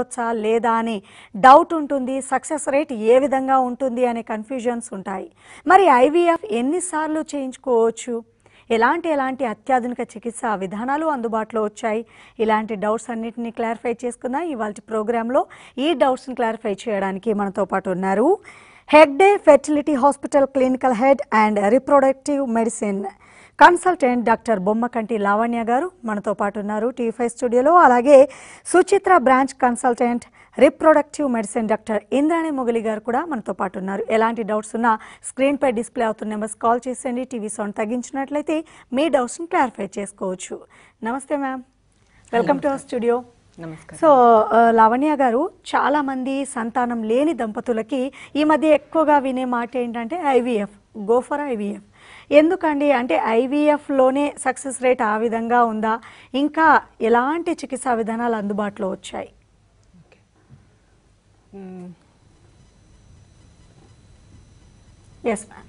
వచ్చా లేదా అని డౌట్ ఉంటుంది సక్సెస్ రేట్ ఏ విధంగా ఉంటుంది అనే కన్ఫ్యూజన్స్ ఉంటాయి మరి ఐవీఎఫ్ ఎన్నిసార్లు చేయించుకోవచ్చు ఎలాంటి ఎలాంటి అత్యాధునిక చికిత్స విధానాలు అందుబాటులో వచ్చాయి ఇలాంటి డౌట్స్ అన్నింటినీ క్లారిఫై చేసుకుందాం ఇవాళ ప్రోగ్రాంలో ఈ డౌట్స్ని క్లారిఫై చేయడానికి మనతో పాటు ఉన్నారు Hegde fertility hospital clinical head and reproductive medicine consultant doctor Bommakanti Lavanya గారు మనతో పాటు ఉన్నారు టీఫై స్టూడియోలో అలాగే Suchitra branch consultant reproductive medicine doctor Indrani Mogali గారు కూడా మనతో పాటు ఉన్నారు ఎలాంటి డౌట్స్ ఉన్నా స్క్రీన్పై డిస్ప్లే అవుతున్న నెంబర్స్ కాల్ చేసేయండి టీవీ సౌండ్ తగ్గించినట్లయితే మీ డౌట్స్ని క్లారిఫై చేసుకోవచ్చు నమస్తే ma'am welcome to our studio so Lavanya గారు చాలామంది సంతానం లేని దంపతులకి ఈ మధ్య ఎక్కువగా వినే మాట ఏంటంటే ఐవీఎఫ్ గోఫర్ ఐవీఎఫ్ ఎందుకండి అంటే ఐవీఎఫ్లోనే సక్సెస్ రేట్ ఆ విధంగా ఉందా ఇంకా ఎలాంటి చికిత్సా విధానాలు అందుబాటులో వచ్చాయి ఎస్ మ్యామ్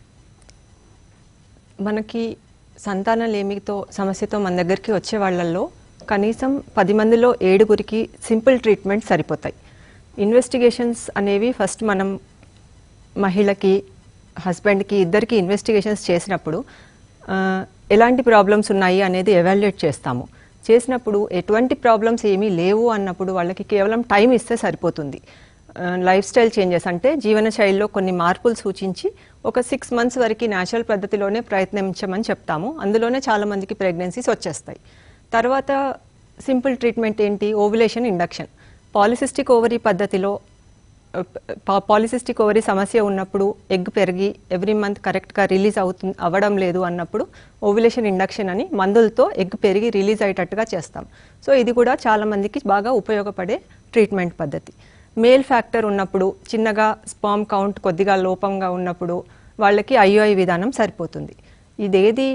మనకి లేమితో సమస్యతో మన దగ్గరికి వచ్చే వాళ్ళల్లో కనీసం పది మందిలో ఏడుగురికి సింపుల్ ట్రీట్మెంట్ సరిపోతాయి ఇన్వెస్టిగేషన్స్ అనేవి ఫస్ట్ మనం మహిళకి హస్బెండ్కి ఇద్దరికి ఇన్వెస్టిగేషన్స్ చేసినప్పుడు ఎలాంటి ప్రాబ్లమ్స్ ఉన్నాయి అనేది ఎవాల్యుయేట్ చేస్తాము చేసినప్పుడు ఎటువంటి ప్రాబ్లమ్స్ ఏమీ లేవు అన్నప్పుడు వాళ్ళకి కేవలం టైం ఇస్తే సరిపోతుంది లైఫ్ స్టైల్ చేంజెస్ అంటే జీవన శైలిలో కొన్ని మార్పులు సూచించి ఒక సిక్స్ మంత్స్ వరకు న్యాచురల్ పద్ధతిలోనే ప్రయత్నించమని చెప్తాము అందులోనే చాలామందికి ప్రెగ్నెన్సీస్ వచ్చేస్తాయి తర్వాత సింపుల్ ట్రీట్మెంట్ ఏంటి ఓవులేషన్ ఇండక్షన్ పాలిసిస్టిక్ ఓవరీ పద్ధతిలో పాలిసిస్టిక్ ఓవరీ సమస్య ఉన్నప్పుడు ఎగ్ పెరిగి ఎవ్రీ మంత్ కరెక్ట్గా రిలీజ్ అవుతుంది అవ్వడం లేదు అన్నప్పుడు ఓవ్యులేషన్ ఇండక్షన్ అని మందులతో ఎగ్ పెరిగి రిలీజ్ అయ్యేటట్టుగా చేస్తాం సో ఇది కూడా చాలామందికి బాగా ఉపయోగపడే ట్రీట్మెంట్ పద్ధతి మేల్ ఫ్యాక్టర్ ఉన్నప్పుడు చిన్నగా స్పామ్ కౌంట్ కొద్దిగా లోపంగా ఉన్నప్పుడు వాళ్ళకి ఐఓఐ విధానం సరిపోతుంది ఇదేది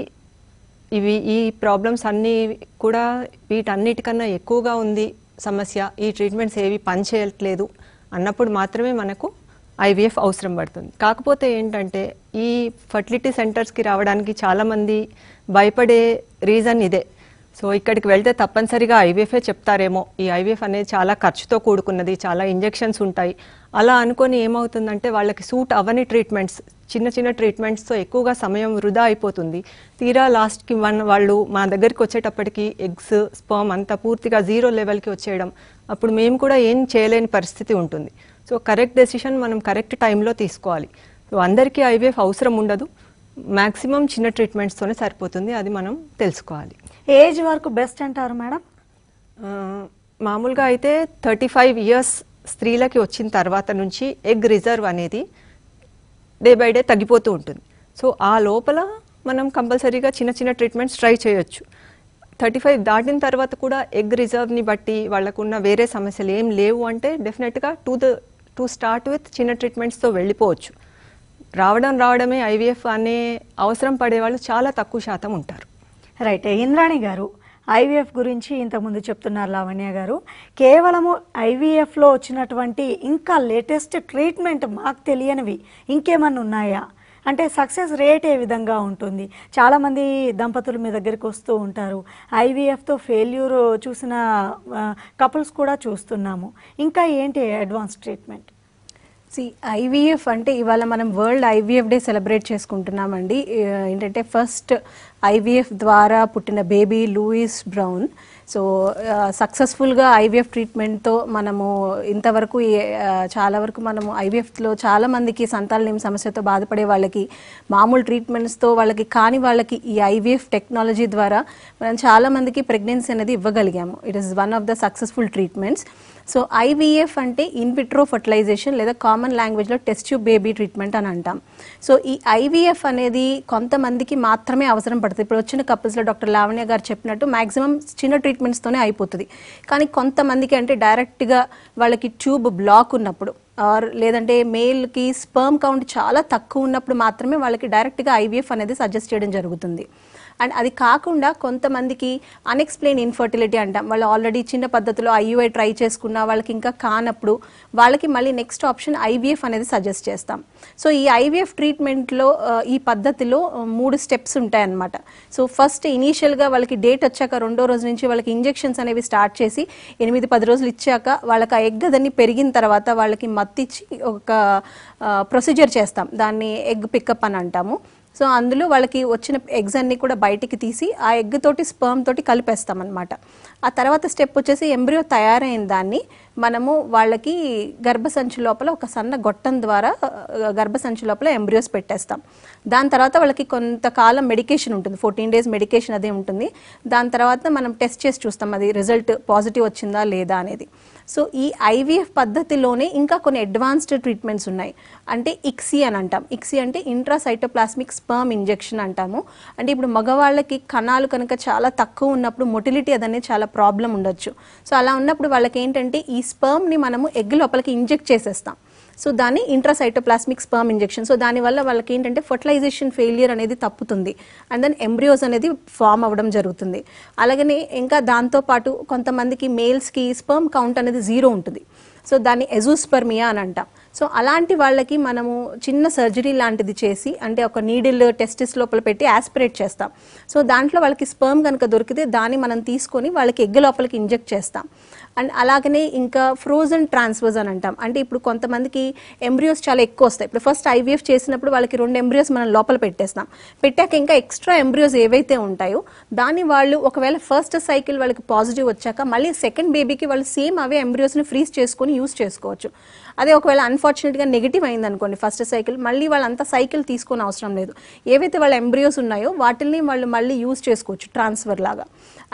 ఇవి ఈ ప్రాబ్లమ్స్ అన్నీ కూడా వీటన్నిటికన్నా ఎక్కువగా ఉంది సమస్య ఈ ట్రీట్మెంట్స్ ఏవి పనిచేయట్లేదు అన్నప్పుడు మాత్రమే మనకు ఐవీఎఫ్ అవసరం పడుతుంది కాకపోతే ఏంటంటే ఈ ఫర్టిలిటీ సెంటర్స్కి రావడానికి చాలామంది భయపడే రీజన్ ఇదే సో ఇక్కడికి వెళ్తే తప్పనిసరిగా ఐవీఎఫే చెప్తారేమో ఈ ఐవీఎఫ్ అనేది చాలా ఖర్చుతో కూడుకున్నది చాలా ఇంజెక్షన్స్ ఉంటాయి అలా అనుకొని ఏమవుతుందంటే వాళ్ళకి సూట్ అవని ట్రీట్మెంట్స్ చిన్న చిన్న ట్రీట్మెంట్స్తో ఎక్కువగా సమయం వృధా అయిపోతుంది తీరా లాస్ట్కి వన్ వాళ్ళు మా దగ్గరికి వచ్చేటప్పటికి ఎగ్స్ స్పామ్ అంతా పూర్తిగా జీరో లెవెల్కి వచ్చేయడం అప్పుడు మేము కూడా ఏం చేయలేని పరిస్థితి ఉంటుంది సో కరెక్ట్ డెసిషన్ మనం కరెక్ట్ టైంలో తీసుకోవాలి సో అందరికీ ఐవేఫ్ అవసరం ఉండదు మ్యాక్సిమం చిన్న ట్రీట్మెంట్స్తోనే సరిపోతుంది అది మనం తెలుసుకోవాలి ఏజ్ వరకు బెస్ట్ అంటారు మేడం మామూలుగా అయితే థర్టీ ఫైవ్ ఇయర్స్ స్త్రీలకి వచ్చిన తర్వాత నుంచి ఎగ్ రిజర్వ్ అనేది డే బై డే తగ్గిపోతూ ఉంటుంది సో ఆ లోపల మనం కంపల్సరీగా చిన్న చిన్న ట్రీట్మెంట్స్ ట్రై చేయొచ్చు థర్టీ ఫైవ్ దాటిన తర్వాత కూడా ఎగ్ రిజర్వ్ని బట్టి వాళ్ళకున్న వేరే సమస్యలు ఏం లేవు అంటే డెఫినెట్గా to the to start with చిన్న ట్రీట్మెంట్స్తో వెళ్ళిపోవచ్చు రావడం రావడమే ఐవీఎఫ్ అనే అవసరం పడే వాళ్ళు చాలా తక్కువ శాతం ఉంటారు రైట్ ఇంద్రాణి గారు ఐవీఎఫ్ గురించి ఇంతకుముందు చెప్తున్నారు లావణ్య గారు కేవలము ఐవీఎఫ్లో వచ్చినటువంటి ఇంకా లేటెస్ట్ ట్రీట్మెంట్ మాకు తెలియనివి ఇంకేమన్నా ఉన్నాయా అంటే సక్సెస్ రేట్ ఏ విధంగా ఉంటుంది చాలామంది దంపతులు మీ దగ్గరికి వస్తూ ఉంటారు ఐవీఎఫ్తో ఫెయిల్యూర్ చూసిన కపుల్స్ కూడా చూస్తున్నాము ఇంకా ఏంటి అడ్వాన్స్ ట్రీట్మెంట్ సి ఐవీఎఫ్ అంటే ఇవాళ మనం వరల్డ్ ఐవీఎఫ్ డే సెలబ్రేట్ చేసుకుంటున్నామండి ఏంటంటే ఫస్ట్ ఐవీఎఫ్ ద్వారా పుట్టిన బేబీ లూయిస్ బ్రౌన్ సో సక్సెస్ఫుల్గా ఐవీఎఫ్ ట్రీట్మెంట్తో మనము ఇంతవరకు చాలా వరకు మనము ఐవీఎఫ్లో చాలామందికి సంతానలేమి సమస్యతో బాధపడే వాళ్ళకి మామూలు ట్రీట్మెంట్స్తో వాళ్ళకి కానీ వాళ్ళకి ఈ ఐవీఎఫ్ టెక్నాలజీ ద్వారా మనం చాలామందికి ప్రెగ్నెన్సీ అనేది ఇవ్వగలిగాము it is one of the successful treatments so IVF అంటే ఇన్విట్రో ఫర్టిలైజేషన్ లేదా కామన్ లాంగ్వేజ్లో టెస్ట్ బేబీ ట్రీట్మెంట్ అని అంటాం సో ఈ ఐవీఎఫ్ అనేది కొంతమందికి మాత్రమే అవసరం పడుతుంది ఇప్పుడు వచ్చిన కపుల్స్లో డాక్టర్ లావణ్య గారు చెప్పినట్టు మ్యాక్సిమం చిన్న ట్రీట్మెంట్స్తోనే అయిపోతుంది కానీ కొంతమందికి అంటే డైరెక్ట్గా వాళ్ళకి ట్యూబ్ బ్లాక్ ఉన్నప్పుడు ఆర్ లేదంటే మేల్కి స్పర్మ్ కౌంట్ చాలా తక్కువ ఉన్నప్పుడు మాత్రమే వాళ్ళకి డైరెక్ట్గా ఐవీఎఫ్ అనేది సజెస్ట్ చేయడం జరుగుతుంది అండ్ అది కాకుండా కొంతమందికి అన్ఎక్స్ప్లెయిన్ ఇన్ఫర్టిలిటీ అంటాం వాళ్ళు ఆల్రెడీ చిన్న పద్ధతిలో ఐయుఐ ట్రై చేసుకున్న వాళ్ళకి ఇంకా కానప్పుడు వాళ్ళకి మళ్ళీ నెక్స్ట్ ఆప్షన్ ఐవీఎఫ్ అనేది సజెస్ట్ చేస్తాం సో ఈ ఐవీఎఫ్ ట్రీట్మెంట్లో uh, ఈ పద్ధతిలో uh, మూడు స్టెప్స్ ఉంటాయన్నమాట సో ఫస్ట్ ఇనీషియల్గా వాళ్ళకి డేట్ వచ్చాక రెండో రోజు నుంచి వాళ్ళకి ఇంజెక్షన్స్ అనేవి స్టార్ట్ చేసి ఎనిమిది పది రోజులు ఇచ్చాక వాళ్ళకి ఆ ఎగ్ అదన్నీ పెరిగిన తర్వాత వాళ్ళకి మత్తిచ్చి ఒక ప్రొసీజర్ uh, చేస్తాం దాన్ని ఎగ్ పికప్ అని అంటాము సో అందులో వాళ్ళకి వచ్చిన ఎగ్స్ అన్ని కూడా బయటికి తీసి ఆ ఎగ్ తోటి స్పర్మ్ తోటి కలిపేస్తామన్నమాట ఆ తర్వాత స్టెప్ వచ్చేసి ఎంబ్రియో తయారైన దాన్ని మనము వాళ్ళకి గర్భసంచి లోపల ఒక సన్న గొట్టం ద్వారా గర్భసంచి లోపల ఎంబ్రియోస్ పెట్టేస్తాం దాని తర్వాత వాళ్ళకి కొంతకాలం మెడికేషన్ ఉంటుంది ఫోర్టీన్ డేస్ మెడికేషన్ అదే ఉంటుంది దాని తర్వాత మనం టెస్ట్ చేసి చూస్తాం అది రిజల్ట్ పాజిటివ్ వచ్చిందా లేదా అనేది సో ఈ ఐవీఎఫ్ పద్ధతిలోనే ఇంకా కొన్ని అడ్వాన్స్డ్ ట్రీట్మెంట్స్ ఉన్నాయి అంటే ఇక్సీ అని అంటాం ఇక్సీ అంటే ఇంట్రాసైటోప్లాస్మిక్ స్పర్మ్ ఇంజెక్షన్ అంటాము అంటే ఇప్పుడు మగవాళ్ళకి కణాలు కనుక చాలా తక్కువ ఉన్నప్పుడు మొటిలిటీ అనేది చాలా ప్రాబ్లం ఉండొచ్చు సో అలా ఉన్నప్పుడు వాళ్ళకి ఏంటంటే ఈ స్పర్మ్ని మనము ఎగ్ లోపలికి ఇంజెక్ట్ చేసేస్తాం సో దాన్ని ఇంట్రాసైటోప్లాస్మిక్ స్పర్మ్ ఇంజెక్షన్ సో దానివల్ల వాళ్ళకి ఏంటంటే ఫర్టిలైజేషన్ ఫెయిలియర్ అనేది తప్పుతుంది అండ్ దెన్ ఎంబ్రియోస్ అనేది ఫామ్ అవ్వడం జరుగుతుంది అలాగనే ఇంకా దాంతోపాటు కొంతమందికి మేల్స్కి స్పర్మ్ కౌంట్ అనేది జీరో ఉంటుంది సో దాన్ని ఎజూస్పర్మియా అని అంటాం సో అలాంటి వాళ్ళకి మనము చిన్న సర్జరీ లాంటిది చేసి అంటే ఒక నీడిల్ టెస్టిస్ లోపల పెట్టి ఆస్పిరేట్ చేస్తాం సో దాంట్లో వాళ్ళకి స్పర్మ్ కనుక దొరికితే దాన్ని మనం తీసుకొని వాళ్ళకి ఎగ్గు లోపలికి ఇంజెక్ట్ చేస్తాం అండ్ అలాగనే ఇంకా ఫ్రోజన్ ట్రాన్స్ఫర్స్ అని అంటాం అంటే ఇప్పుడు కొంతమందికి ఎంబ్రియోస్ చాలా ఎక్కువ వస్తాయి ఇప్పుడు ఫస్ట్ ఐవీఎఫ్ చేసినప్పుడు వాళ్ళకి రెండు ఎంబ్రియోస్ మనం లోపల పెట్టేస్తాం పెట్టాక ఇంకా ఎక్స్ట్రా ఎంబ్రియోస్ ఏవైతే ఉంటాయో దాన్ని వాళ్ళు ఒకవేళ ఫస్ట్ సైకిల్ వాళ్ళకి పాజిటివ్ వచ్చాక మళ్ళీ సెకండ్ బేబీకి వాళ్ళు సేమ్ అవే ఎంబ్రియోస్ని ఫ్రీజ్ చేసుకొని యూస్ చేసుకోవచ్చు అదే ఒకవేళ అన్ఫార్చునేట్గా నెగిటివ్ అయింది అనుకోండి ఫస్ట్ సైకిల్ మళ్ళీ వాళ్ళంతా సైకిల్ తీసుకుని అవసరం లేదు ఏవైతే వాళ్ళ ఎంబ్రియోస్ ఉన్నాయో వాటిని వాళ్ళు మళ్ళీ యూజ్ చేసుకోవచ్చు ట్రాన్స్ఫర్ లాగా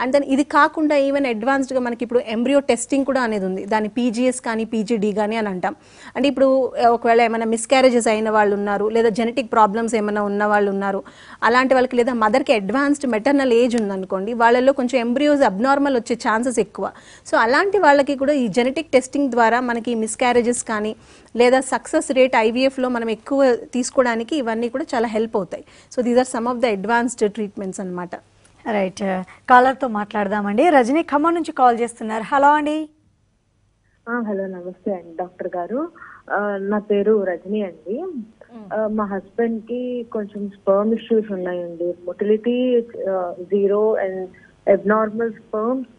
అండ్ దెన్ ఇది కాకుండా ఈవెన్ అడ్వాన్స్డ్గా మనకి ఇప్పుడు ఎంబ్రియో టెస్టింగ్ కూడా అనేది ఉంది దాని పీజీఎస్ కానీ పీజీడీ కానీ అని అంటాం అంటే ఇప్పుడు ఒకవేళ ఏమైనా మిస్క్యారేజెస్ అయిన వాళ్ళు ఉన్నారు లేదా జెనెటిక్ ప్రాబ్లమ్స్ ఏమైనా ఉన్న వాళ్ళు ఉన్నారు అలాంటి వాళ్ళకి లేదా మదర్కి అడ్వాన్స్డ్ మెటర్నల్ ఏజ్ ఉందనుకోండి వాళ్ళలో కొంచెం ఎంబ్రియోస్ అబ్నార్మల్ వచ్చే ఛాన్సెస్ ఎక్కువ సో అలాంటి వాళ్ళకి కూడా ఈ జెనెటిక్ టెస్టింగ్ ద్వారా మనకి మిస్క్యారేజెస్ కానీ లేదా సక్సెస్ రేట్ ఐవీఎఫ్లో మనం ఎక్కువ తీసుకోవడానికి ఇవన్నీ కూడా చాలా హెల్ప్ అవుతాయి so these are some of the advanced treatments అనమాట రైట్ కాలర్తో మాట్లాడదామండి రజనీ ఖమ్మం నుంచి కాల్ చేస్తున్నారు హలో అండి హలో నమస్తే అండి డాక్టర్ గారు నా పేరు రజనీ అండి మా హస్బెండ్ కి కొంచెం స్పర్మ్ ఇష్యూస్ ఉన్నాయండి motility zero and abnormal sperms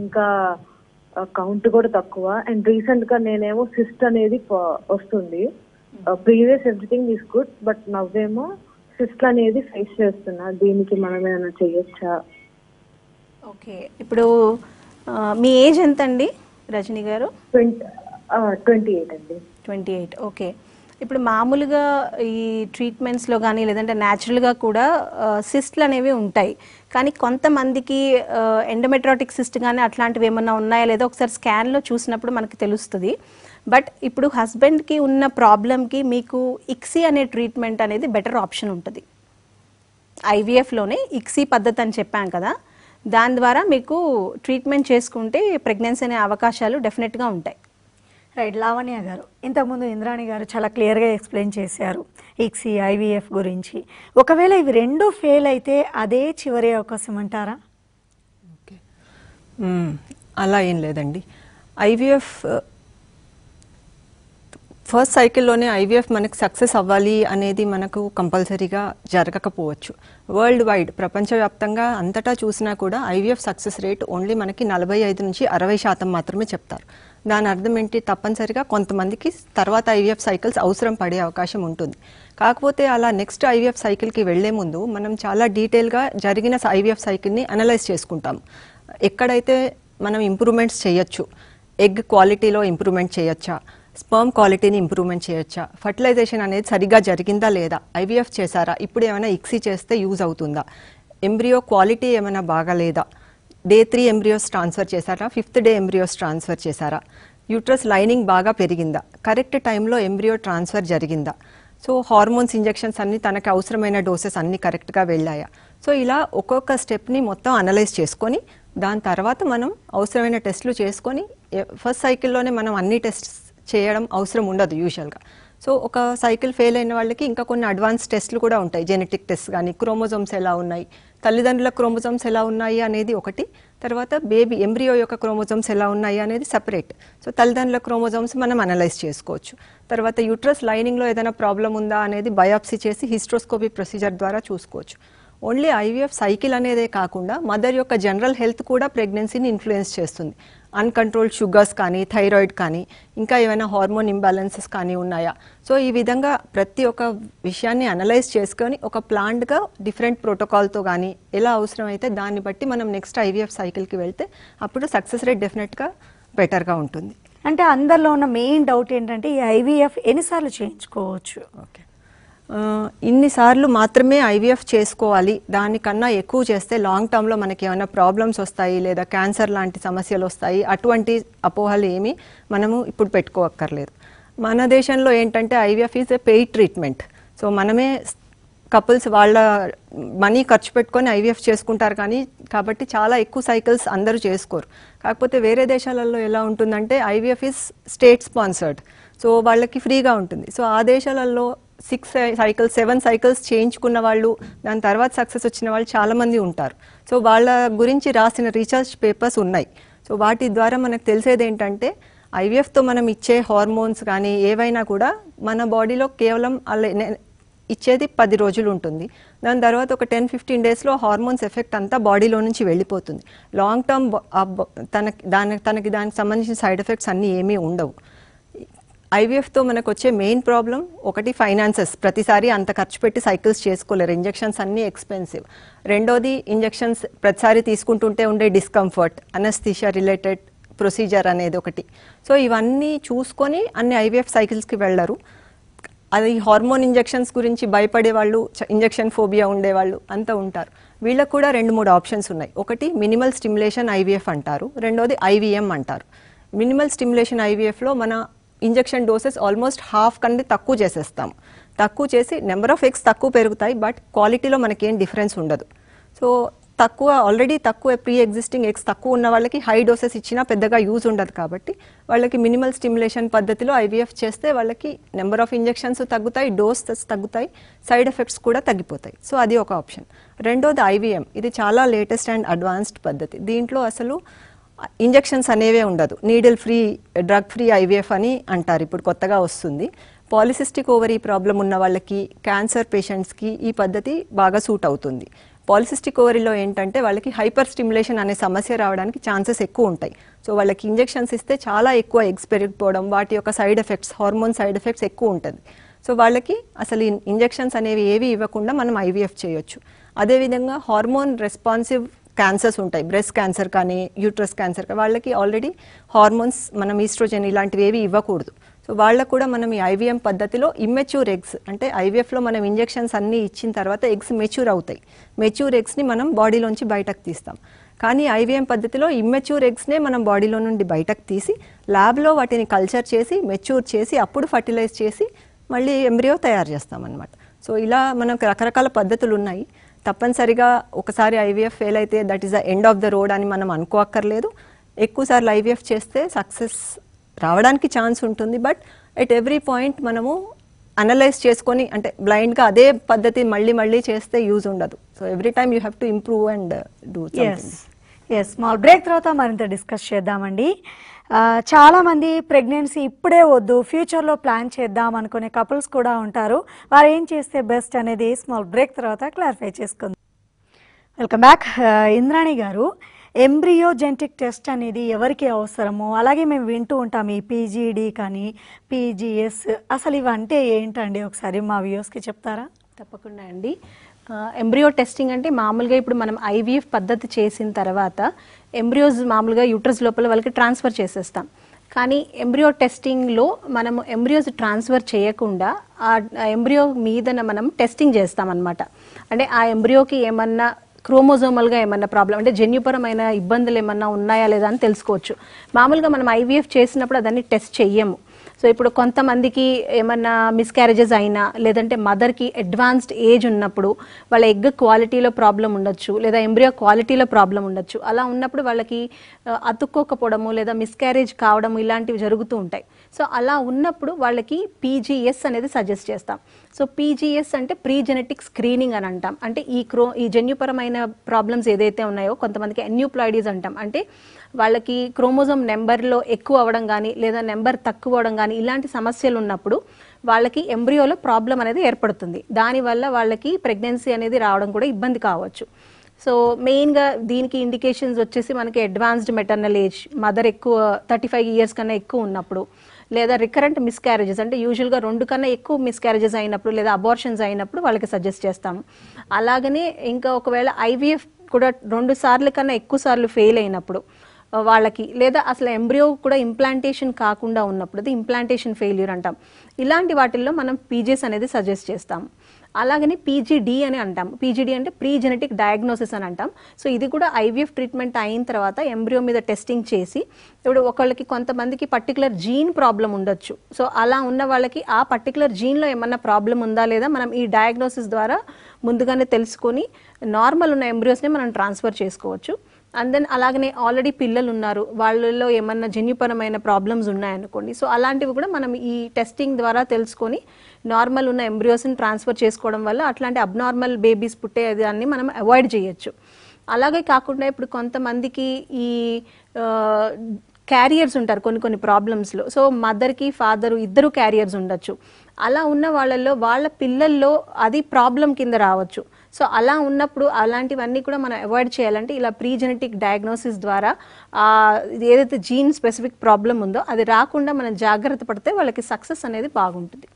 ఇంకా కౌంట్ కూడా తక్కువ అండ్ రీసెంట్ గా నేనేమో సిస్ట్ అనేది వస్తుంది previous everything is good but నవ్వేమో సిస్ట్ అనేది ఫేస్ చేస్తున్నా దీనికి మనం ఏమైనా చేయొచ్చా ఓకే ఇప్పుడు మీ ఏజ్ ఎంత అండి రజనీ గారు ట్వంటీ ఎయిట్ అండి ట్వంటీ ఎయిట్ ఓకే ఇప్పుడు మామూలుగా ఈ ట్రీట్మెంట్స్లో కానీ లేదంటే న్యాచురల్గా కూడా సిస్ట్లు అనేవి ఉంటాయి కానీ కొంతమందికి ఎండమెట్రాటిక్ సిస్ట్ కానీ అట్లాంటివి ఏమన్నా ఉన్నాయా లేదా ఒకసారి స్కాన్లో చూసినప్పుడు మనకు తెలుస్తుంది బట్ ఇప్పుడు హస్బెండ్కి ఉన్న ప్రాబ్లంకి మీకు ఇక్సీ అనే ట్రీట్మెంట్ అనేది బెటర్ ఆప్షన్ ఉంటుంది ఐవీఎఫ్లోనే ఇక్సీ పద్ధతి అని చెప్పాం కదా దాని ద్వారా మీకు ట్రీట్మెంట్ చేసుకుంటే ప్రెగ్నెన్సీ అనే అవకాశాలు డెఫినెట్గా ఉంటాయి రైట్ లావణ్య గారు ఇంతకుముందు ఇంద్రాణి గారు చాలా క్లియర్గా ఎక్స్ప్లెయిన్ చేశారు ఇక్సి ఐవీఎఫ్ e, గురించి ఒకవేళ ఇవి రెండు ఫెయిల్ అయితే అదే చివరి అవకాశం అంటారా అలా ఏం లేదండి ఐవీఎఫ్ ఫస్ట్ సైకిల్లోనే ఐవీఎఫ్ మనకు సక్సెస్ అవ్వాలి అనేది మనకు కంపల్సరీగా జరగకపోవచ్చు వరల్డ్ వైడ్ ప్రపంచవ్యాప్తంగా అంతటా చూసినా కూడా ఐవీఎఫ్ సక్సెస్ రేట్ ఓన్లీ మనకి నలభై ఐదు నుంచి అరవై శాతం మాత్రమే చెప్తారు దాని అర్థం ఏంటి తప్పనిసరిగా కొంతమందికి తర్వాత ఐవీఎఫ్ సైకిల్స్ అవసరం పడే అవకాశం ఉంటుంది కాకపోతే అలా నెక్స్ట్ ఐవీఎఫ్ సైకిల్కి వెళ్లే ముందు మనం చాలా డీటెయిల్గా జరిగిన ఐవీఎఫ్ సైకిల్ని అనలైజ్ చేసుకుంటాం ఎక్కడైతే మనం ఇంప్రూవ్మెంట్స్ చేయొచ్చు ఎగ్ క్వాలిటీలో ఇంప్రూవ్మెంట్ చేయొచ్చా స్పర్మ్ క్వాలిటీని ఇంప్రూవ్మెంట్ చేయొచ్చా ఫర్టిలైజేషన్ అనేది సరిగ్గా జరిగిందా లేదా ఐవీఎఫ్ చేశారా ఇప్పుడు ఏమైనా ఇక్సీ చేస్తే యూజ్ అవుతుందా ఎంబ్రియో క్వాలిటీ ఏమైనా బాగాలేదా డే త్రీ ఎంబ్రియోస్ ట్రాన్స్ఫర్ చేశారా ఫిఫ్త్ డే ఎంబ్రియోస్ ట్రాన్స్ఫర్ చేశారా యూట్రస్ లైనింగ్ బాగా పెరిగిందా కరెక్ట్ టైంలో ఎంబ్రియో ట్రాన్స్ఫర్ జరిగిందా సో హార్మోన్స్ ఇంజెక్షన్స్ అన్ని తనకి అవసరమైన డోసెస్ అన్ని కరెక్ట్గా వెళ్ళాయా సో ఇలా ఒక్కొక్క స్టెప్ని మొత్తం అనలైజ్ చేసుకొని దాని తర్వాత మనం అవసరమైన టెస్ట్లు చేసుకొని ఫస్ట్ సైకిల్లోనే మనం అన్ని టెస్ట్ చేయడం అవసరం ఉండదు యూజువల్గా సో ఒక సైకిల్ ఫెయిల్ అయిన వాళ్ళకి ఇంకా కొన్ని అడ్వాన్స్ టెస్ట్లు కూడా ఉంటాయి జెనెటిక్ టెస్ట్ కానీ క్రోమోజోమ్స్ ఎలా ఉన్నాయి తల్లిదండ్రుల క్రోమోజోమ్స్ ఎలా ఉన్నాయి అనేది ఒకటి తర్వాత బేబీ ఎంబ్రియో యొక్క క్రోమోజోమ్స్ ఎలా ఉన్నాయి అనేది సపరేట్ సో తల్లిదండ్రుల క్రోమోజోమ్స్ మనం అనలైజ్ చేసుకోవచ్చు తర్వాత యూట్రస్ లైనింగ్లో ఏదైనా ప్రాబ్లం ఉందా అనేది బయాప్సీ చేసి హిస్ట్రోస్కోపీ ప్రొసీజర్ ద్వారా చూసుకోవచ్చు ఓన్లీ ఐవీఎఫ్ సైకిల్ అనేదే కాకుండా మదర్ యొక్క జనరల్ హెల్త్ కూడా ప్రెగ్నెన్సీని ఇన్ఫ్లుయెన్స్ చేస్తుంది అన్కంట్రోల్డ్ షుగర్స్ కానీ థైరాయిడ్ కానీ ఇంకా ఏమైనా హార్మోన్ ఇంబ్యాలెన్సెస్ కానీ ఉన్నాయా సో ఈ విధంగా ప్రతి ఒక్క విషయాన్ని అనలైజ్ చేసుకొని ఒక ప్లాన్డ్గా డిఫరెంట్ ప్రోటోకాల్తో కానీ ఎలా అవసరమైతే దాన్ని బట్టి మనం నెక్స్ట్ ఐవీఎఫ్ సైకిల్కి వెళ్తే అప్పుడు సక్సెస్ రేట్ డెఫినెట్గా బెటర్గా ఉంటుంది అంటే అందరిలో ఉన్న మెయిన్ డౌట్ ఏంటంటే ఈ ఐవీఎఫ్ ఎన్నిసార్లు చేయించుకోవచ్చు ఓకే ఇన్నిసార్లు మాత్రమే ఐవీఎఫ్ చేసుకోవాలి దానికన్నా ఎక్కువ చేస్తే లాంగ్ టర్మ్లో మనకి ఏమైనా ప్రాబ్లమ్స్ వస్తాయి లేదా క్యాన్సర్ లాంటి సమస్యలు వస్తాయి అటువంటి అపోహలు ఏమీ మనము ఇప్పుడు పెట్టుకోవక్కర్లేదు మన దేశంలో ఏంటంటే IVF is a paid treatment so మనమే కపుల్స్ వాళ్ళ మనీ ఖర్చు పెట్టుకొని ఐవీఎఫ్ చేసుకుంటారు కానీ కాబట్టి చాలా ఎక్కువ సైకిల్స్ అందరూ చేసుకోరు కాకపోతే వేరే దేశాలలో ఎలా ఉంటుందంటే IVF is state sponsored so వాళ్ళకి ఫ్రీగా ఉంటుంది సో ఆ దేశాలలో సిక్స్ సైకిల్స్ సెవెన్ సైకిల్స్ చేయించుకున్న వాళ్ళు దాని తర్వాత సక్సెస్ వచ్చిన వాళ్ళు చాలామంది ఉంటారు సో వాళ్ళ గురించి రాసిన రీసెర్చ్ పేపర్స్ ఉన్నాయి సో వాటి ద్వారా మనకు తెలిసేది ఏంటంటే ఐవిఎఫ్తో మనం ఇచ్చే హార్మోన్స్ కానీ ఏవైనా కూడా మన బాడీలో కేవలం అలా ఇచ్చేది పది రోజులు ఉంటుంది దాని తర్వాత ఒక టెన్ ఫిఫ్టీన్ డేస్లో హార్మోన్స్ ఎఫెక్ట్ అంతా బాడీలో నుంచి వెళ్ళిపోతుంది లాంగ్ టర్మ్ తనకి దానికి తనకి దానికి సంబంధించిన సైడ్ ఎఫెక్ట్స్ అన్నీ ఏమీ ఉండవు ఐవీఎఫ్తో మనకు వచ్చే మెయిన్ ప్రాబ్లం ఒకటి ఫైనాన్సెస్ ప్రతిసారి అంత ఖర్చు పెట్టి సైకిల్స్ చేసుకోలేరు ఇంజక్షన్స్ అన్నీ ఎక్స్పెన్సివ్ రెండోది ఇంజెక్షన్స్ ప్రతిసారి తీసుకుంటుంటే ఉండే డిస్కంఫర్ట్ అనస్థిషియా రిలేటెడ్ ప్రొసీజర్ అనేది ఒకటి సో ఇవన్నీ చూసుకొని అన్ని ఐవీఎఫ్ సైకిల్స్కి వెళ్ళరు అది హార్మోన్ ఇంజెక్షన్స్ గురించి భయపడే వాళ్ళు ఇంజక్షన్ ఫోబియా ఉండేవాళ్ళు అంతా ఉంటారు వీళ్ళకు కూడా రెండు మూడు ఆప్షన్స్ ఉన్నాయి ఒకటి మినిమల్ స్టిమ్యులేషన్ ఐవీఎఫ్ అంటారు రెండోది ఐవీఎం అంటారు మినిమల్ స్టిమ్యులేషన్ ఐవీఎఫ్లో మన ఇంజెక్షన్ డోసెస్ ఆల్మోస్ట్ హాఫ్ కంటే తక్కువ చేసేస్తాం తక్కువ చేసి నెంబర్ ఆఫ్ ఎగ్స్ తక్కువ పెరుగుతాయి బట్ క్వాలిటీలో మనకేం డిఫరెన్స్ ఉండదు సో తక్కువ ఆల్రెడీ తక్కువ ప్రీ ఎగ్జిస్టింగ్ ఎగ్స్ తక్కువ ఉన్న వాళ్ళకి హై డోసెస్ ఇచ్చినా పెద్దగా యూజ్ ఉండదు కాబట్టి వాళ్ళకి మినిమల్ స్టిమ్యులేషన్ పద్ధతిలో ఐవీఎఫ్ చేస్తే వాళ్ళకి నెంబర్ ఆఫ్ ఇంజెక్షన్స్ తగ్గుతాయి డోసెస్ తగ్గుతాయి సైడ్ ఎఫెక్ట్స్ కూడా తగ్గిపోతాయి సో అది ఒక ఆప్షన్ రెండోది ఐవీఎం ఇది చాలా లేటెస్ట్ అండ్ అడ్వాన్స్డ్ పద్ధతి దీంట్లో అసలు ఇంజెక్షన్స్ అనేవే ఉండదు needle free drug free IVF అని అంటారు ఇప్పుడు కొత్తగా వస్తుంది పాలిసిస్టిక్ ఓవరీ ప్రాబ్లం ఉన్న వాళ్ళకి క్యాన్సర్ పేషెంట్స్కి ఈ పద్ధతి బాగా సూట్ అవుతుంది పాలిసిస్టిక్ ఓవరీలో ఏంటంటే వాళ్ళకి హైపర్ స్టిమ్యులేషన్ అనే సమస్య రావడానికి ఛాన్సెస్ ఎక్కువ ఉంటాయి సో వాళ్ళకి ఇంజెక్షన్స్ ఇస్తే చాలా ఎక్కువ ఎగ్స్ పెరిగిపోవడం వాటి యొక్క side effects hormone side effects ఎక్కువ ఉంటుంది సో వాళ్ళకి అసలు ఇంజెక్షన్స్ అనేవి ఏవి ఇవ్వకుండా మనం ఐవీఎఫ్ చేయొచ్చు అదేవిధంగా హార్మోన్ రెస్పాన్సివ్ క్యాన్సర్స్ ఉంటాయి బ్రెస్ట్ క్యాన్సర్ కానీ యూట్రస్ క్యాన్సర్ వాళ్ళకి ఆల్రెడీ హార్మోన్స్ మనం ఈస్ట్రోజన్ ఇలాంటివి ఏవి ఇవ్వకూడదు సో వాళ్ళకు కూడా మనం ఈ ఐవీఎం పద్ధతిలో ఇమ్మెచ్యూర్ ఎగ్స్ అంటే ఐవీఎఫ్లో మనం ఇంజెక్షన్స్ అన్నీ ఇచ్చిన తర్వాత ఎగ్స్ మెచ్యూర్ అవుతాయి మెచ్యూర్ ఎగ్స్ని మనం బాడీలోంచి బయటకు తీస్తాం కానీ ఐవీఎం పద్ధతిలో ఇమ్మెచ్యూర్ ఎగ్స్నే మనం బాడీలో నుండి బయటకు తీసి ల్యాబ్లో వాటిని కల్చర్ చేసి మెచ్యూర్ చేసి అప్పుడు ఫర్టిలైజ్ చేసి మళ్ళీ ఎంబ్రియో తయారు చేస్తాం సో ఇలా మనకు రకరకాల పద్ధతులు ఉన్నాయి తప్పనిసరిగా ఒకసారి ఐవీఎఫ్ ఫెయిల్ అయితే that is the end of the road అని మనం అనుకోక్కర్లేదు ఎక్కువసార్లు ఐవీఎఫ్ చేస్తే సక్సెస్ రావడానికి ఛాన్స్ ఉంటుంది బట్ ఎట్ ఎవ్రీ పాయింట్ మనము అనలైజ్ చేసుకొని అంటే బ్లైండ్గా అదే పద్ధతి మళ్ళీ మళ్ళీ చేస్తే యూజ్ ఉండదు so every time you have to improve and do small break తర్వాత మరింత డిస్కస్ చేద్దామండి చాలామంది ప్రెగ్నెన్సీ ఇప్పుడే వద్దు ఫ్యూచర్లో ప్లాన్ చేద్దాం అనుకునే కపుల్స్ కూడా ఉంటారు వారు ఏం చేస్తే బెస్ట్ అనేది స్మాల్ బ్రేక్ తర్వాత క్లారిఫై చేసుకుంది వెల్కమ్ బ్యాక్ ఇంద్రాణి గారు ఎంబ్రియో జెంటిక్ టెస్ట్ అనేది ఎవరికి అవసరమో అలాగే మేము వింటూ ఉంటాం ఈ పీజీడి కానీ పీజీఎస్ అసలు ఇవంటే ఏంటండి ఒకసారి మా వ్యూస్కి చెప్తారా తప్పకుండా అండి ఎంబ్రియో టెస్టింగ్ అంటే మామూలుగా ఇప్పుడు మనం ఐవీఎఫ్ పద్ధతి చేసిన తర్వాత ఎంబ్రియోస్ మామూలుగా యూట్రస్ లోపల వాళ్ళకి ట్రాన్స్ఫర్ చేసేస్తాం కానీ ఎంబ్రియో టెస్టింగ్లో మనము ఎంబ్రియోస్ ట్రాన్స్ఫర్ చేయకుండా ఆ ఎంబ్రియో మీదన మనం టెస్టింగ్ చేస్తాం అనమాట అంటే ఆ ఎంబ్రియోకి ఏమన్నా క్రోమోజోమల్గా ఏమన్నా ప్రాబ్లం అంటే జన్యుపరమైన ఇబ్బందులు ఏమన్నా ఉన్నాయా లేదా అని తెలుసుకోవచ్చు మామూలుగా మనం ఐవీఎఫ్ చేసినప్పుడు దాన్ని టెస్ట్ చెయ్యము సో ఇప్పుడు కొంతమందికి ఏమన్నా మిస్క్యారేజెస్ అయినా లేదంటే మదర్కి అడ్వాన్స్డ్ ఏజ్ ఉన్నప్పుడు వాళ్ళ ఎగ్ క్వాలిటీలో ప్రాబ్లం ఉండొచ్చు లేదా ఎంబ్రియో క్వాలిటీలో ప్రాబ్లం ఉండొచ్చు అలా ఉన్నప్పుడు వాళ్ళకి అతుక్కోకపోవడము లేదా మిస్క్యారేజ్ కావడము ఇలాంటివి జరుగుతూ ఉంటాయి సో అలా ఉన్నప్పుడు వాళ్ళకి పీజీఎస్ అనేది సజెస్ట్ చేస్తాం సో పీజీఎస్ అంటే ప్రీ జెనెటిక్ స్క్రీనింగ్ అని అంటాం అంటే ఈ క్రో ఈ జన్యుపరమైన ప్రాబ్లమ్స్ ఏదైతే ఉన్నాయో కొంతమందికి ఎన్యూప్లాయిడీస్ అంటాం అంటే వాళ్ళకి క్రోమోజోమ్ నెంబర్లో ఎక్కువ అవ్వడం కానీ లేదా నెంబర్ తక్కువ అవ్వడం కానీ ఇలాంటి సమస్యలు ఉన్నప్పుడు వాళ్ళకి ఎంబ్రియోలో ప్రాబ్లం అనేది ఏర్పడుతుంది దానివల్ల వాళ్ళకి ప్రెగ్నెన్సీ అనేది రావడం కూడా ఇబ్బంది కావచ్చు సో మెయిన్గా దీనికి ఇండికేషన్స్ వచ్చేసి మనకి అడ్వాన్స్డ్ మెటర్నల్ ఏజ్ మదర్ ఎక్కువ థర్టీ ఫైవ్ ఇయర్స్ కన్నా ఎక్కువ ఉన్నప్పుడు లేదా రికరెంట్ మిస్క్యారేజెస్ అంటే యూజువల్గా రెండు కన్నా ఎక్కువ మిస్క్యారేజెస్ అయినప్పుడు లేదా అబార్షన్స్ అయినప్పుడు వాళ్ళకి సజెస్ట్ చేస్తాము అలాగనే ఇంకా ఒకవేళ ఐవీఎఫ్ కూడా రెండు సార్లు కన్నా ఎక్కువ సార్లు ఫెయిల్ అయినప్పుడు వాళ్ళకి లేదా అసలు ఎంబ్రియో కూడా ఇంప్లాంటేషన్ కాకుండా ఉన్నప్పుడు అది ఇంప్లాంటేషన్ ఫెయిల్యూర్ అంటాం ఇలాంటి వాటిల్లో మనం పీజీస్ అనేది సజెస్ట్ చేస్తాం అలాగనే పీజీడి అని అంటాం పీజీడి అంటే ప్రీ జెనెటిక్ డయాగ్నోసిస్ అని అంటాం సో ఇది కూడా ఐవీఎఫ్ ట్రీట్మెంట్ అయిన తర్వాత ఎంబ్రియో మీద టెస్టింగ్ చేసి ఇప్పుడు ఒకళ్ళకి కొంతమందికి పర్టికులర్ జీన్ ప్రాబ్లం ఉండొచ్చు సో అలా ఉన్న వాళ్ళకి ఆ పర్టికులర్ జీన్లో ఏమన్నా ప్రాబ్లం ఉందా లేదా మనం ఈ డయాగ్నోసిస్ ద్వారా ముందుగానే తెలుసుకొని నార్మల్ ఉన్న ఎంబ్రియోస్ని మనం ట్రాన్స్ఫర్ చేసుకోవచ్చు అండ్ దెన్ అలాగనే ఆల్రెడీ పిల్లలు ఉన్నారు వాళ్ళలో ఏమన్నా జన్యుపరమైన ప్రాబ్లమ్స్ ఉన్నాయనుకోండి సో అలాంటివి కూడా మనం ఈ టెస్టింగ్ ద్వారా తెలుసుకొని నార్మల్ ఉన్న ఎంబ్రియోస్ని ట్రాన్స్ఫర్ చేసుకోవడం వల్ల అట్లాంటి అబ్నార్మల్ బేబీస్ పుట్టే దాన్ని మనం అవాయిడ్ చేయొచ్చు అలాగే కాకుండా ఇప్పుడు కొంతమందికి ఈ క్యారియర్స్ ఉంటారు కొన్ని కొన్ని ప్రాబ్లమ్స్లో సో మదర్కి ఫాదర్ ఇద్దరు క్యారియర్స్ ఉండొచ్చు అలా ఉన్న వాళ్ళల్లో వాళ్ళ పిల్లల్లో అది ప్రాబ్లం కింద రావచ్చు సో అలా ఉన్నప్పుడు అలాంటివన్నీ కూడా మనం అవాయిడ్ చేయాలంటే ఇలా ప్రీ జెనెటిక్ డయాగ్నోసిస్ ద్వారా ఏదైతే జీన్ స్పెసిఫిక్ ప్రాబ్లం ఉందో అది రాకుండా మనం జాగ్రత్త పడితే వాళ్ళకి సక్సెస్ అనేది బాగుంటుంది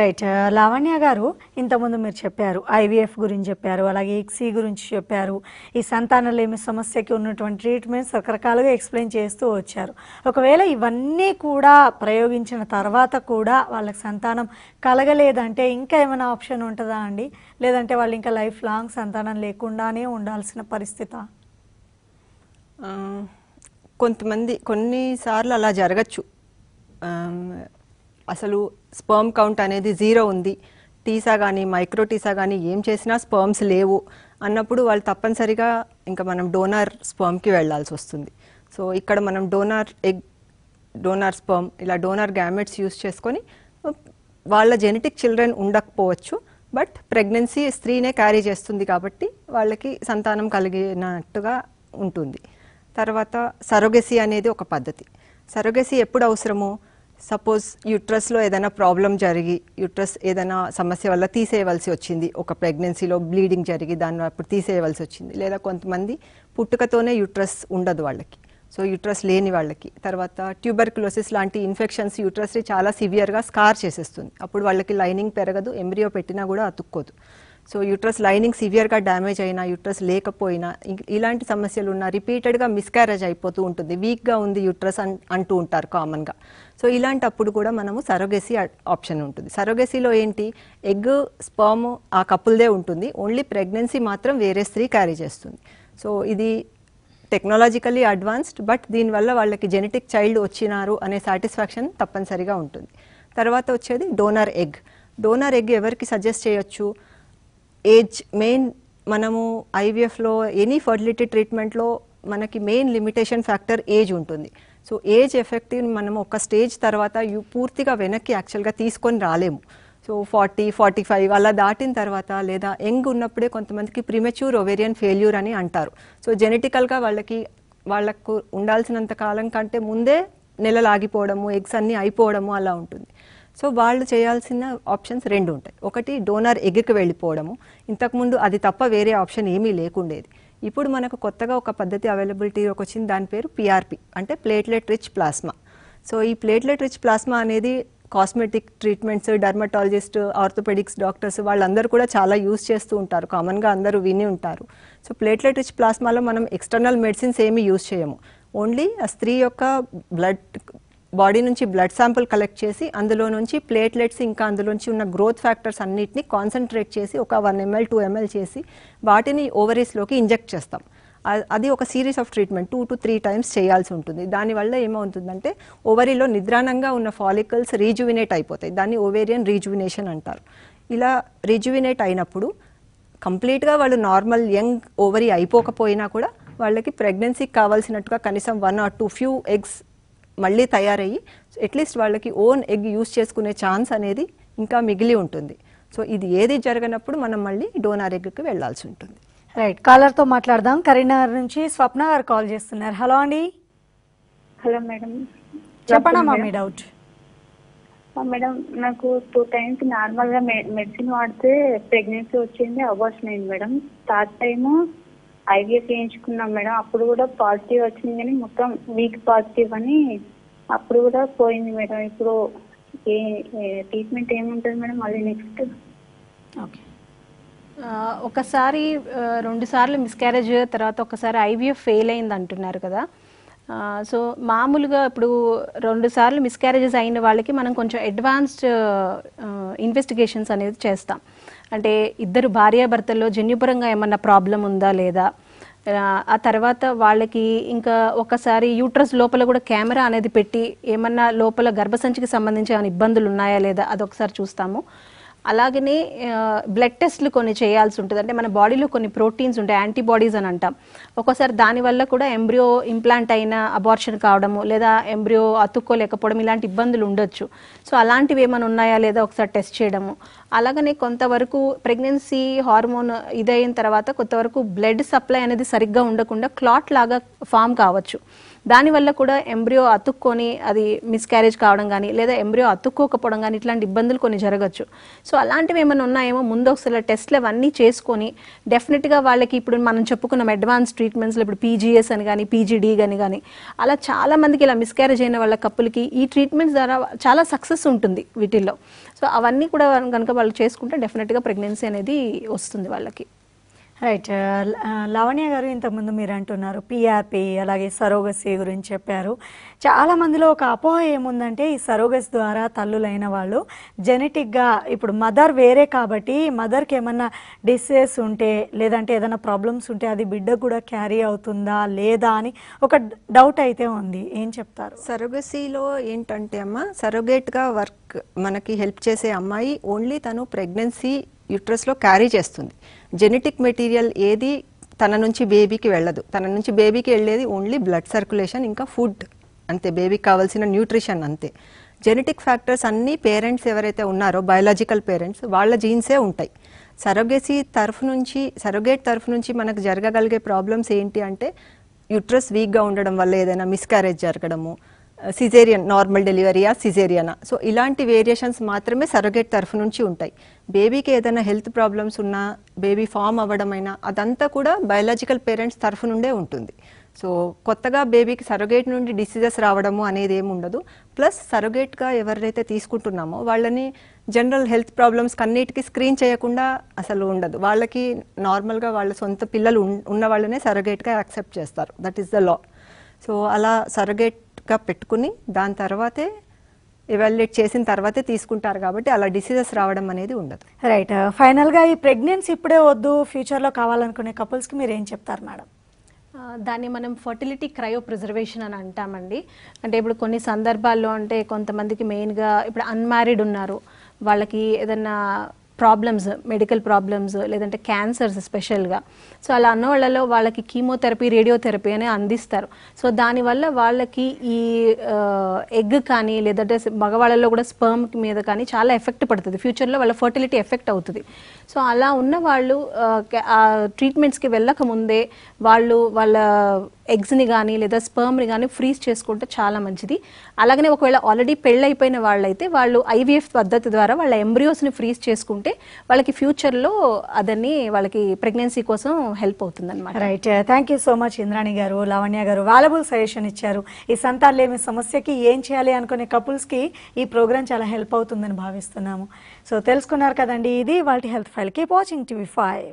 రైట్ uh, లావణ్య గారు ఇంతకుముందు మీరు చెప్పారు ఐవీఎఫ్ గురించి చెప్పారు అలాగే ఎక్సీ గురించి చెప్పారు ఈ సంతానలేమి సమస్యకి ఉన్నటువంటి ట్రీట్మెంట్స్ రకరకాలుగా ఎక్స్ప్లెయిన్ చేస్తూ వచ్చారు ఒకవేళ ఇవన్నీ కూడా ప్రయోగించిన తర్వాత కూడా వాళ్ళకి సంతానం కలగలేదంటే ఇంకా ఏమైనా ఆప్షన్ ఉంటుందా అండి లేదంటే వాళ్ళు ఇంకా లైఫ్ లాంగ్ సంతానం లేకుండానే ఉండాల్సిన పరిస్థిత కొంతమంది కొన్నిసార్లు అలా జరగచ్చు అసలు స్పర్మ్ కౌంట్ అనేది జీరో ఉంది టీసా కానీ మైక్రో టీసా కానీ ఏం చేసినా స్పర్మ్స్ లేవు అన్నప్పుడు వాళ్ళు తప్పనిసరిగా ఇంకా మనం డోనార్ స్పర్మ్కి వెళ్లాల్సి వస్తుంది సో ఇక్కడ మనం డోనార్ ఎగ్ డోనార్ స్పర్మ్ ఇలా డోనార్ గ్యామెట్స్ యూస్ చేసుకొని వాళ్ళ జెనెటిక్ చిల్డ్రన్ ఉండకపోవచ్చు బట్ ప్రెగ్నెన్సీ స్త్రీనే క్యారీ చేస్తుంది కాబట్టి వాళ్ళకి సంతానం కలిగినట్టుగా ఉంటుంది తర్వాత సరోగసీ అనేది ఒక పద్ధతి సరోగసీ ఎప్పుడు అవసరము సపోజ్ యుట్రస్లో ఏదైనా ప్రాబ్లం జరిగి యుట్రస్ ఏదైనా సమస్య వల్ల తీసేయవలసి వచ్చింది ఒక ప్రెగ్నెన్సీలో బ్లీడింగ్ జరిగి దాన్ని అప్పుడు తీసేయవలసి వచ్చింది లేదా కొంతమంది పుట్టుకతోనే యుట్రస్ ఉండదు వాళ్ళకి సో యూట్రస్ లేని వాళ్ళకి తర్వాత ట్యూబర్క్లోసిస్ లాంటి ఇన్ఫెక్షన్స్ యూట్రస్ని చాలా సివియర్గా స్కార్ చేసేస్తుంది అప్పుడు వాళ్ళకి లైనింగ్ పెరగదు ఎంబ్రియో పెట్టినా కూడా అతుక్కోదు సో యూట్రస్ లైనింగ్ సివియర్గా డ్యామేజ్ అయినా యూట్రస్ లేకపోయినా ఇలాంటి సమస్యలు ఉన్నా రిపీటెడ్గా మిస్క్యారేజ్ అయిపోతూ ఉంటుంది వీక్గా ఉంది యూట్రస్ అంటూ ఉంటారు కామన్గా సో ఇలాంటప్పుడు కూడా మనము సరోగసీ ఆప్షన్ ఉంటుంది సరోగసీలో ఏంటి ఎగ్ స్పర్మ్ ఆ కపుల్దే ఉంటుంది ఓన్లీ ప్రెగ్నెన్సీ మాత్రం వేరే స్త్రీ క్యారీ చేస్తుంది సో ఇది టెక్నాలజికలీ అడ్వాన్స్డ్ బట్ దీనివల్ల వాళ్ళకి జెనెటిక్ చైల్డ్ వచ్చినారు అనే సాటిస్ఫాక్షన్ తప్పనిసరిగా ఉంటుంది తర్వాత వచ్చేది డోనర్ ఎగ్ డోనర్ ఎగ్ ఎవరికి సజెస్ట్ చేయొచ్చు ఏజ్ మెయిన్ మనము ఐవీఎఫ్లో ఎనీ ఫర్టిలిటీ ట్రీట్మెంట్లో మనకి మెయిన్ లిమిటేషన్ ఫ్యాక్టర్ ఏజ్ ఉంటుంది సో ఏజ్ ఎఫెక్టివ్ మనం ఒక స్టేజ్ తర్వాత పూర్తిగా వెనక్కి యాక్చువల్గా తీసుకొని రాలేము సో ఫార్టీ ఫార్టీ ఫైవ్ అలా దాటిన తర్వాత లేదా యంగ్ ఉన్నప్పుడే కొంతమందికి ప్రిమెచ్యూర్ ఒవేరియన్ ఫెయిల్యూర్ అని అంటారు సో జెనెటికల్గా వాళ్ళకి వాళ్ళకు ఉండాల్సినంత కాలం కంటే ముందే నెలలాగిపోవడము ఎగ్స్ అన్నీ అయిపోవడము అలా ఉంటుంది సో వాళ్ళు చేయాల్సిన ఆప్షన్స్ రెండు ఉంటాయి ఒకటి డోనర్ ఎగ్కి వెళ్ళిపోవడము ఇంతకుముందు అది తప్ప వేరే ఆప్షన్ ఏమీ లేకుండేది ఇప్పుడు మనకు కొత్తగా ఒక పద్ధతి అవైలబిలిటీ ఒక వచ్చింది దాని పేరు పిఆర్పి అంటే ప్లేట్లెట్ రిచ్ ప్లాస్మా సో ఈ ప్లేట్లెట్ రిచ్ ప్లాస్మా అనేది cosmetic treatments dermatologist orthopaedics doctors వాళ్ళందరూ కూడా చాలా యూజ్ చేస్తూ ఉంటారు కామన్గా అందరూ విని ఉంటారు సో ప్లేట్లెట్ రిచ్ ప్లాస్మాలో మనం ఎక్స్టర్నల్ మెడిసిన్స్ ఏమి యూజ్ చేయము ఓన్లీ ఆ స్త్రీ యొక్క బ్లడ్ బాడీ నుంచి బ్లడ్ శాంపుల్ కలెక్ట్ చేసి అందులో నుంచి ప్లేట్లెట్స్ ఇంకా అందులోంచి ఉన్న గ్రోత్ ఫ్యాక్టర్స్ అన్నిటిని కాన్సన్ట్రేట్ చేసి ఒక వన్ ఎంఎల్ టూ ఎంఎల్ చేసి వాటిని ఓవరీస్లోకి ఇంజెక్ట్ చేస్తాం అది ఒక series of treatment two to three times చేయాల్సి ఉంటుంది దానివల్ల ఏమవుతుందంటే ఓవరీలో నిద్రాణంగా ఉన్న ఫాలికల్స్ రీజువినేట్ అయిపోతాయి దాన్ని ఓవేరియన్ రీజువినేషన్ అంటారు ఇలా రీజువినేట్ అయినప్పుడు కంప్లీట్గా వాళ్ళు నార్మల్ యంగ్ ఓవరీ అయిపోకపోయినా కూడా వాళ్ళకి ప్రెగ్నెన్సీకి కావాల్సినట్టుగా కనీసం one or two few eggs మళ్ళీ తయారయ్యి అట్లీస్ట్ వాళ్ళకి ఓన్ ఎగ్ యూస్ చేసుకునే ఛాన్స్ అనేది ఇంకా మిగిలి ఉంటుంది సో ఇది ఏది జరగనప్పుడు మనం మళ్ళీ డోనార్ ఎగ్కి వెళ్లాల్సి ఉంటుంది రైట్ కాలర్ తో మాట్లాడదాం కరీంనగర్ నుంచి స్వప్న గారు కాల్ చేస్తున్నారు హలో అండి హలో మేడం చెప్పడమ్మా మీ డౌట్ మేడం నాకు టూ టైమ్స్ నార్మల్గా మెడిసిన్ వాడితే ప్రెగ్నెన్సీ వచ్చింది అబోర్షన్ అయింది మేడం థర్డ్ టైము ఐవీఎఫ్ చేయించుకున్నాం మేడం అప్పుడు కూడా పాజిటివ్ వచ్చింది కానీ మొత్తం వీక్ పాజిటివ్ అని అప్పుడు కూడా పోయింది మేడం ఇప్పుడు ఏ ట్రీట్మెంట్ ఏముంటుంది మేడం మళ్ళీ నెక్స్ట్ ఓకే ఒకసారి రెండు సార్లు మిస్క్యారేజ్ తర్వాత ఒకసారి ఐవీఎఫ్ ఫెయిల్ అయింది అంటున్నారు కదా సో మామూలుగా ఇప్పుడు రెండు సార్లు మిస్క్యారేజెస్ అయిన వాళ్ళకి మనం కొంచెం అడ్వాన్స్డ్ ఇన్వెస్టిగేషన్స్ అనేది చేస్తాం అంటే ఇద్దరు భార్యాభర్తల్లో జన్యుపరంగా ఏమన్నా ప్రాబ్లం ఉందా లేదా ఆ తర్వాత వాళ్ళకి ఇంకా ఒకసారి యూట్రస్ లోపల కూడా కెమెరా అనేది పెట్టి ఏమన్నా లోపల గర్భసంచికి సంబంధించి ఏమైనా ఇబ్బందులు ఉన్నాయా లేదా అది ఒకసారి చూస్తాము అలాగనే బ్లడ్ టెస్ట్లు కొన్ని చేయాల్సి ఉంటుంది అంటే మన బాడీలో కొన్ని ప్రోటీన్స్ ఉంటాయి యాంటీబాడీస్ అని అంటాం ఒక్కోసారి దానివల్ల కూడా ఎంబ్రియో ఇంప్లాంట్ అయిన అబార్షన్ కావడము లేదా ఎంబ్రియో అతుక్కోలేకపోవడం ఇలాంటి ఇబ్బందులు ఉండొచ్చు సో అలాంటివి ఏమైనా ఉన్నాయా లేదా ఒకసారి టెస్ట్ చేయడము అలాగనే కొంతవరకు ప్రెగ్నెన్సీ హార్మోన్ ఇదైన తర్వాత కొంతవరకు బ్లడ్ సప్లై అనేది సరిగ్గా ఉండకుండా క్లాట్ లాగా ఫామ్ కావచ్చు దానివల్ల కూడా ఎంబ్రియో అతుక్కొని అది మిస్క్యారేజ్ కావడం కానీ లేదా ఎంబ్రియో అతుక్కోకపోవడం కానీ ఇట్లాంటి ఇబ్బందులు కొన్ని జరగచ్చు సో అలాంటివి ఏమైనా ఉన్నాయేమో ముందు ఒకసారి టెస్ట్లు అవన్నీ చేసుకొని డెఫినెట్గా వాళ్ళకి ఇప్పుడు మనం చెప్పుకున్నాం అడ్వాన్స్ ట్రీట్మెంట్స్లో ఇప్పుడు పీజీఎస్ అని కానీ పీజీడీ అని కానీ అలా చాలా మందికి ఇలా మిస్క్యారేజ్ అయిన వాళ్ళ కప్పులకి ఈ ట్రీట్మెంట్స్ ద్వారా చాలా సక్సెస్ ఉంటుంది వీటిల్లో సో అవన్నీ కూడా కనుక వాళ్ళు చేసుకుంటే డెఫినెట్గా ప్రెగ్నెన్సీ అనేది వస్తుంది వాళ్ళకి రైట్ లావణ్య గారు ఇంతకుముందు మీరు అంటున్నారు పిఆర్పి అలాగే సరోగసి గురించి చెప్పారు చాలా మందిలో ఒక అపోహ ఏముందంటే ఈ సరోగస్ ద్వారా తల్లులైన వాళ్ళు జెనెటిక్గా ఇప్పుడు మదర్ వేరే కాబట్టి మదర్కి ఏమన్నా డిసీజ్ ఉంటే లేదంటే ఏదైనా ప్రాబ్లమ్స్ ఉంటే అది బిడ్డ కూడా క్యారీ అవుతుందా లేదా అని ఒక డౌట్ అయితే ఉంది ఏం చెప్తారు సరోగసీలో ఏంటంటే అమ్మ సరోగేట్గా వర్క్ మనకి హెల్ప్ చేసే అమ్మాయి ఓన్లీ తను ప్రెగ్నెన్సీ యుట్రస్లో క్యారీ చేస్తుంది జెనెటిక్ మెటీరియల్ ఏది తన నుంచి బేబీకి వెళ్ళదు తన నుంచి బేబీకి వెళ్ళేది ఓన్లీ బ్లడ్ సర్క్యులేషన్ ఇంకా ఫుడ్ అంతే బేబీకి కావాల్సిన న్యూట్రిషన్ అంతే జెనెటిక్ ఫ్యాక్టర్స్ అన్నీ పేరెంట్స్ ఎవరైతే ఉన్నారో బయాలజికల్ పేరెంట్స్ వాళ్ళ జీన్సే ఉంటాయి సరోగేసీ తరఫు నుంచి సరోగేట్ తరఫు నుంచి మనకు జరగగలిగే ప్రాబ్లమ్స్ ఏంటి అంటే యుట్రస్ వీక్గా ఉండడం వల్ల ఏదైనా మిస్క్యారేజ్ జరగడము సిజేరియన్ నార్మల్ డెలివరీయా సిజేరియనా సో ఇలాంటి వేరియేషన్స్ మాత్రమే సరోగేట్ తరఫు నుంచి ఉంటాయి బేబీకి ఏదైనా హెల్త్ ప్రాబ్లమ్స్ ఉన్నా బేబీ ఫామ్ అవ్వడమైనా అదంతా కూడా బయాలజికల్ పేరెంట్స్ తరఫు నుండే ఉంటుంది సో కొత్తగా బేబీకి సరోగేట్ నుండి డిసీజెస్ రావడము అనేది ఏమి ఉండదు ప్లస్ సరోగేట్గా ఎవరైతే తీసుకుంటున్నామో వాళ్ళని జనరల్ హెల్త్ ప్రాబ్లమ్స్ అన్నిటికీ స్క్రీన్ చేయకుండా అసలు ఉండదు వాళ్ళకి నార్మల్గా వాళ్ళ సొంత పిల్లలు ఉన్న వాళ్ళనే సరోగేట్గా యాక్సెప్ట్ చేస్తారు that is the law so అలా సరోగేట్గా పెట్టుకుని దాని తర్వాతే ఎవాల్యుయేట్ చేసిన తర్వాతే తీసుకుంటారు కాబట్టి అలా డిసీజెస్ రావడం అనేది ఉండదు రైట్ ఫైనల్గా uh, ఈ ప్రెగ్నెన్సీ ఇప్పుడే వద్దు ఫ్యూచర్లో కావాలనుకునే కపుల్స్కి మీరు ఏం చెప్తారు మేడం దాన్ని మనం ఫర్టిలిటీ క్రయో ప్రిజర్వేషన్ అని అంటామండి అంటే ఇప్పుడు కొన్ని సందర్భాల్లో అంటే కొంతమందికి మెయిన్గా ఇప్పుడు అన్మ్యారీడ్ ఉన్నారు వాళ్ళకి ఏదన్నా ప్రాబ్లమ్స్ మెడికల్ ప్రాబ్లమ్స్ లేదంటే క్యాన్సర్స్ స్పెషల్గా సో అలా అన్న వాళ్ళలో వాళ్ళకి కీమోథెరపీ రేడియోథెరపీ అని అందిస్తారు సో దానివల్ల వాళ్ళకి ఈ ఎగ్ కానీ లేదంటే మగవాళ్ళలో కూడా స్పర్మ్ మీద కానీ చాలా ఎఫెక్ట్ పడుతుంది ఫ్యూచర్లో వాళ్ళ ఫర్టిలిటీ ఎఫెక్ట్ అవుతుంది సో అలా ఉన్న వాళ్ళు ట్రీట్మెంట్స్కి వెళ్ళక ముందే వాళ్ళు వాళ్ళ ఎగ్స్ని కానీ లేదా స్పర్మ్ని కానీ ఫ్రీజ్ చేసుకుంటే చాలా మంచిది అలాగనే ఒకవేళ ఆల్రెడీ పెళ్ళైపోయిన వాళ్ళైతే వాళ్ళు ఐవీఎఫ్ పద్ధతి ద్వారా వాళ్ళ ఎంబ్రియోస్ని ఫ్రీజ్ చేసుకుంటే వాళ్ళకి ఫ్యూచర్లో అదని వాళ్ళకి ప్రెగ్నెన్సీ కోసం హెల్ప్ అవుతుంది అనమాట right thank you so much Indrani గారు లావణ్య గారు వాలబుల్ సజెషన్ ఇచ్చారు ఈ లేని సమస్యకి ఏం చేయాలి అనుకునే కపుల్స్కి ఈ ప్రోగ్రాం చాలా హెల్ప్ అవుతుందని భావిస్తున్నాము సో తెలుసుకున్నారు కదండి ఇది వాళ్ళ health file keep watching TV five